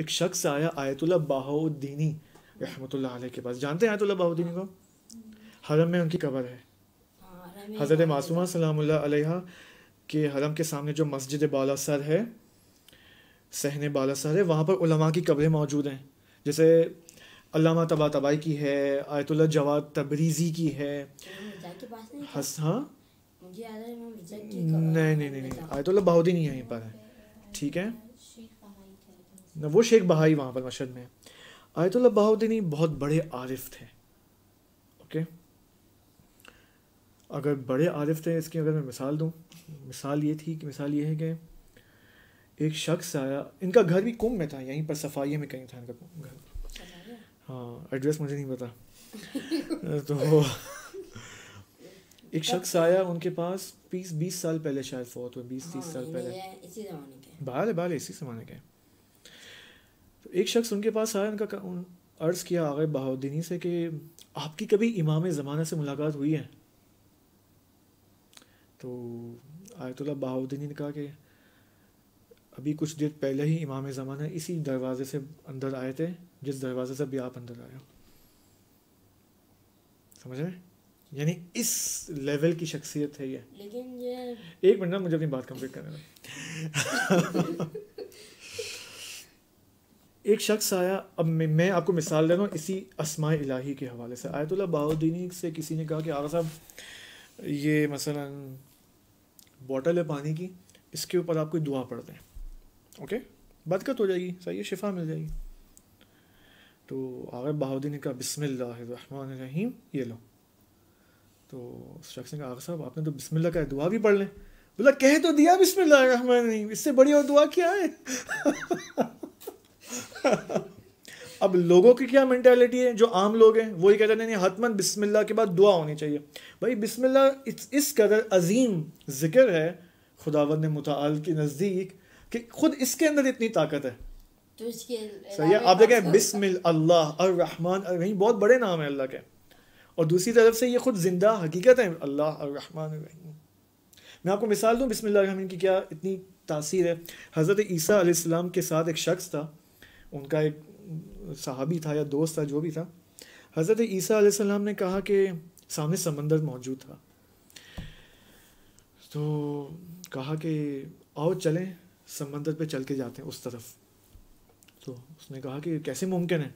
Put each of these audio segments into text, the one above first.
एक शख्स आया आयतुल्ला बहाउद्दीनी रहमतुल्लाह अलैह के पास जानते हैं आयतुल्ला बहाउद्दीनी को हरम में उनकी कबर है हज़रत मासूमा सलामुल्लाह अलैहा के हरम के सामने जो मस्जिद बाला सर है सहन बाला सर है वहाँ पर उलमा की कबरें मौजूद हैं जैसे अलामा तबा तबाई की है आयतुल्ला जवाद तबरीज़ी की है हस हाँ नहीं नहीं नहीं नहीं आयतुल्ला बहाउद्दीनी यहीं पर है ठीक है वो शेख बहाई वहाँ पर मशहद में आयतुल्ला बहाउद्दीनी बहुत बड़े आरिफ थे ओके अगर बड़े आरिफ थे इसकी अगर मैं मिसाल दूँ मिसाल ये थी कि मिसाल ये है कि एक शख्स आया इनका घर भी कुंभ में था यहीं पर सफाई में कहीं था इनका घर हाँ एड्रेस मुझे नहीं पता तो एक शख्स आया उनके पास बीस बीस साल पहले शायद फौत हुए बीस तीस हाँ, साल पहले बाल है बाल इसी जमाने के तो एक शख्स उनके पास आया उनका अर्ज़ किया आगे बहाउद्दीनी से कि आपकी कभी इमाम ज़माना से मुलाकात हुई है तो आयतुल्ला बहाउद्दीनी ने कहा कि अभी कुछ देर पहले ही इमाम ज़माना इसी दरवाज़े से अंदर आए थे जिस दरवाज़े से भी आप अंदर आए हो समझ रहे यानी इस लेवल की शख्सियत है ये लेकिन ये एक मिनट ना मुझे अपनी बात कंप्लीट करने में एक शख्स आया अब मैं आपको मिसाल दे रहा हूँ इसी असमा इलाही के हवाले से आयतुल्ला बाउद्दीनी से किसी ने कहा कि आगा साहब ये मसला बॉटल है पानी की इसके ऊपर आप कोई दुआ पढ़ दें ओके बदकत हो जाएगी सही है शिफा मिल जाएगी तो आगे बहाउद्दीन ने कहा ये लो तो उस शख्स ने कहा आगा साहब आपने तो बिस्मिल्लाह का दुआ भी पढ़ लें बोला कह तो दिया बिस्मिल्लाह इससे बड़ी और दुआ क्या है अब लोगों की क्या मैंटेलिटी है जो आम लोग हैं वही कहते हैं नहीं हतमन बिस्मिल्लाह के बाद दुआ होनी चाहिए भाई बिस्मिल्लाह इस, इस कदर अजीम जिक्र है खुदावन मुताल के नज़दीक कि खुद इसके अंदर इतनी ताकत है तो सही है आप देखें बिस्मिल अल्लाह और रहमान और रहीम बहुत बड़े नाम है अल्लाह के और दूसरी तरफ से ये खुद ज़िंदा हकीकत है अल्लाह और रहमान और रहीम मैं आपको मिसाल दूँ बिस्मिल्लाह की क्या इतनी तासीर है हज़रत ईसा आसमाम के साथ एक शख्स था उनका एक सहाबी था या दोस्त था जो भी था हज़रत ईसा सलाम ने कहा कि सामने समंदर मौजूद था तो कहा कि आओ चलें समंदर पे चल के जाते हैं उस तरफ तो उसने कहा कि कैसे मुमकिन है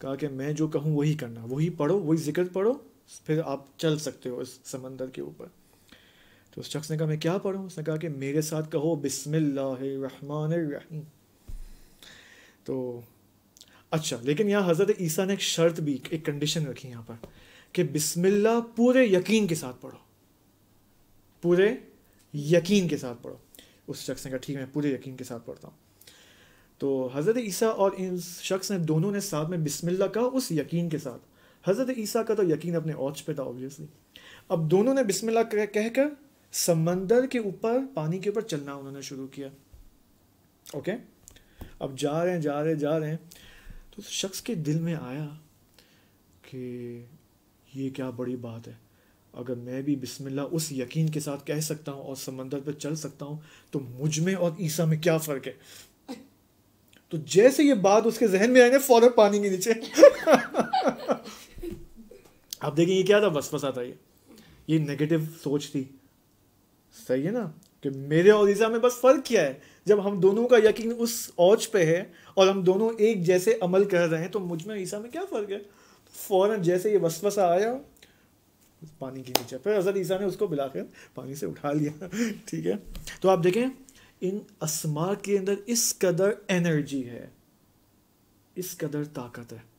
कहा कि मैं जो कहूँ वही करना वही पढ़ो वही जिक्र पढ़ो फिर आप चल सकते हो इस समंदर के ऊपर तो उस शख्स ने कहा मैं क्या पढ़ूँ उसने कहा कि मेरे साथ कहो बिसमिल्लाम तो अच्छा लेकिन यहाँ हज़रत ईसा ने एक शर्त भी एक कंडीशन रखी यहाँ पर कि बिस्मिल्लाह पूरे यकीन के साथ पढ़ो पूरे यकीन के साथ पढ़ो उस शख्स ने कहा ठीक है मैं पूरे यकीन के साथ पढ़ता हूँ तो हज़रत ईसा और इन शख्स ने दोनों ने साथ में बिस्मिल्लाह कहा उस यकीन के साथ हज़रत ईसा का तो यकीन अपने औच पे था ऑब्वियसली अब दोनों ने बिस्मिल्लाह कह कहकर समंदर के ऊपर पानी के ऊपर चलना उन्होंने शुरू किया ओके okay? अब जा रहे हैं जा रहे हैं जा रहे हैं तो उस शख्स के दिल में आया कि ये क्या बड़ी बात है अगर मैं भी बिस्मिल्लाह उस यकीन के साथ कह सकता हूँ और समंदर पर चल सकता हूँ तो मुझ में और ईसा में क्या फ़र्क है तो जैसे ये बात उसके जहन में आई ना फौरन पानी के नीचे आप देखिए ये क्या था बस बस आता ये ये नेगेटिव सोच थी सही है ना कि मेरे और ईसा में बस फ़र्क क्या है जब हम दोनों का यकीन उस औज पे है और हम दोनों एक जैसे अमल कर रहे हैं तो मुझ में ईसा में क्या फ़र्क है तो फ़ौर जैसे ये वसवसा आया पानी के नीचे फिर हज़रत ईसा ने उसको बिलाकर पानी से उठा लिया ठीक है तो आप देखें इन असमा के अंदर इस कदर एनर्जी है इस कदर ताकत है